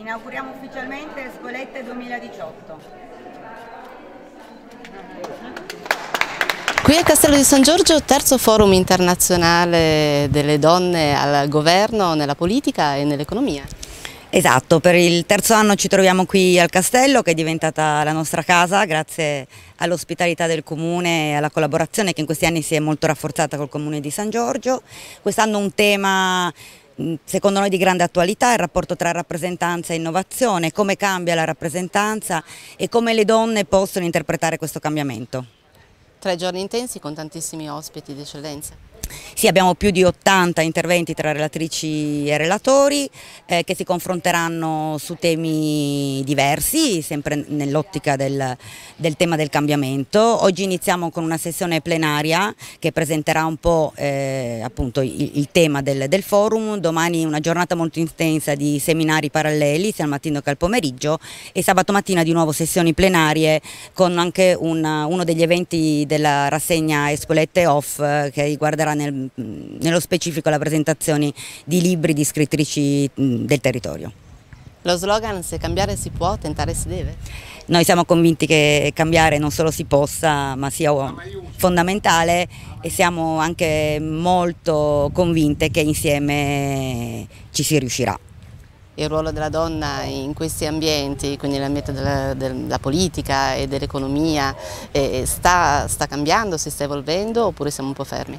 Inauguriamo ufficialmente Scolette 2018. Qui a Castello di San Giorgio, terzo forum internazionale delle donne al governo, nella politica e nell'economia. Esatto, per il terzo anno ci troviamo qui al castello che è diventata la nostra casa grazie all'ospitalità del comune e alla collaborazione che in questi anni si è molto rafforzata col comune di San Giorgio. Quest'anno un tema secondo noi di grande attualità, il rapporto tra rappresentanza e innovazione, come cambia la rappresentanza e come le donne possono interpretare questo cambiamento. Tre giorni intensi con tantissimi ospiti di eccellenza. Sì, abbiamo più di 80 interventi tra relatrici e relatori eh, che si confronteranno su temi diversi, sempre nell'ottica del, del, tema del cambiamento. Oggi iniziamo con una sessione plenaria che presenterà un po' eh, appunto il, il tema del, del, forum, domani una giornata molto intensa di seminari paralleli sia al mattino che al pomeriggio e sabato mattina di nuovo sessioni plenarie con anche una, uno degli eventi della rassegna Espolette Off eh, che riguarderà nel, nello specifico la presentazione di libri di scrittrici del territorio. Lo slogan se cambiare si può, tentare si deve? Noi siamo convinti che cambiare non solo si possa, ma sia fondamentale e siamo anche molto convinte che insieme ci si riuscirà il ruolo della donna in questi ambienti, quindi l'ambiente della, della, politica e dell'economia, eh, sta, sta cambiando, si sta evolvendo oppure siamo un po' fermi?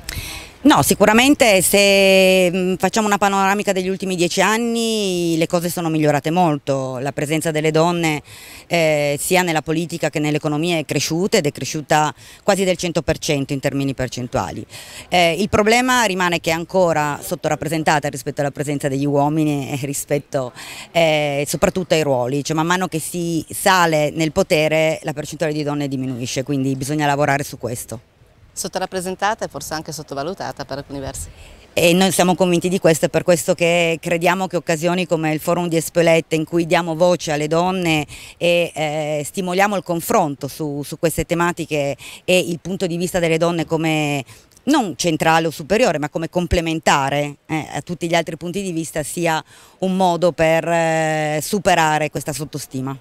No, sicuramente se mm, facciamo una panoramica degli ultimi dieci anni le cose sono migliorate molto, la presenza delle donne eh, sia nella politica che nell'economia è cresciuta ed è cresciuta quasi del 100% in termini percentuali. Eh, il problema rimane che è ancora sottorappresentata rispetto alla presenza degli uomini e rispetto eh, soprattutto ai ruoli, cioè man mano che si sale nel potere la percentuale di donne diminuisce, quindi bisogna lavorare su questo sottorappresentata e forse anche sottovalutata per alcuni versi. E noi siamo convinti di questo, è per questo che crediamo che occasioni come il forum di Espelette in cui diamo voce alle donne e eh, stimoliamo il confronto su, su queste tematiche e il punto di vista delle donne come non centrale o superiore, ma come complementare eh, a tutti gli altri punti di vista sia un modo per eh, superare questa sottostima.